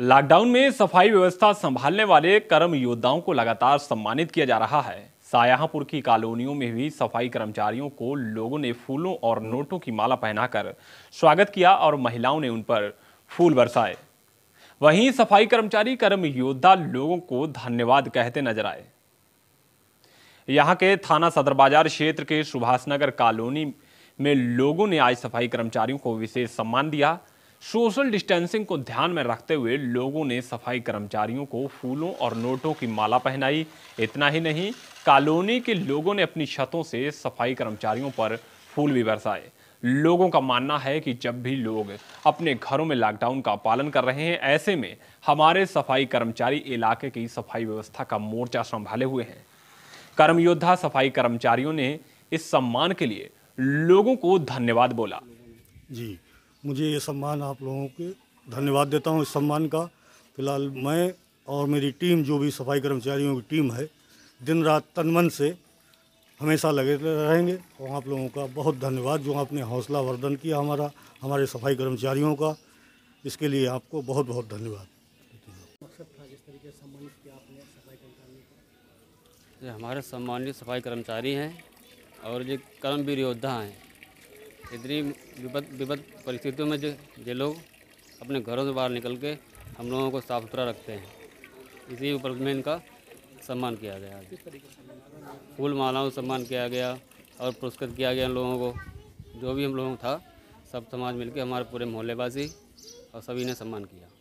lockdown में सफाई व्यवस्था संभालने वाले कर्म योद्धाओं को लगातार सम्मानित किया जा रहा है सायापुर की कॉलोनियों में भी सफाई कर्मचारियों को लोगों ने फूलों और नोटों की माला पहनाकर स्वागत किया और महिलाओं ने उन पर फूल बरसाए वहीं सफाई कर्मचारी कर्म योद्धा लोगों को धन्यवाद कहते नजर आए यहां के थाना सदर बाजार क्षेत्र के सुभाष नगर कॉलोनी में लोगों ने आज सफाई कर्मचारियों को विशेष सम्मान दिया सोशल डिस्टेंसिंग को ध्यान में रखते हुए लोगों ने सफाई कर्मचारियों को फूलों और नोटों की माला पहनाई इतना ही नहीं कॉलोनी के लोगों ने अपनी छतों से सफाई कर्मचारियों पर फूल भी बरसाए लोगों का मानना है कि जब भी लोग अपने घरों में लॉकडाउन का पालन कर रहे हैं ऐसे में हमारे सफाई कर्मचारी इलाके की सफाई व्यवस्था का मोर्चा संभाले हुए हैं कर्मयोद्धा सफाई कर्मचारियों ने इस सम्मान के लिए लोगों को धन्यवाद बोला जी मुझे ये सम्मान आप लोगों के धन्यवाद देता हूँ इस सम्मान का फिलहाल मैं और मेरी टीम जो भी सफाई कर्मचारियों की टीम है दिन रात तनमन से हमेशा लगे रहेंगे और तो आप लोगों का बहुत धन्यवाद जो आपने हौसला वर्धन किया हमारा हमारे सफाई कर्मचारियों का इसके लिए आपको बहुत बहुत धन्यवाद हमारे सम्मानित सफाई कर्मचारी हैं और ये कर्मवीर योद्धा हैं इतनी विपद विपद परिस्थितियों में जो ये लोग अपने घरों से बाहर निकल के हम लोगों को साफ सुथरा रखते हैं इसी उपलब्ध में इनका सम्मान किया गया फूल मालाओं सम्मान किया गया और पुरस्कृत किया गया इन लोगों को जो भी हम लोगों था सब समाज मिलकर हमारे पूरे मोहल्लेबाजी और सभी ने सम्मान किया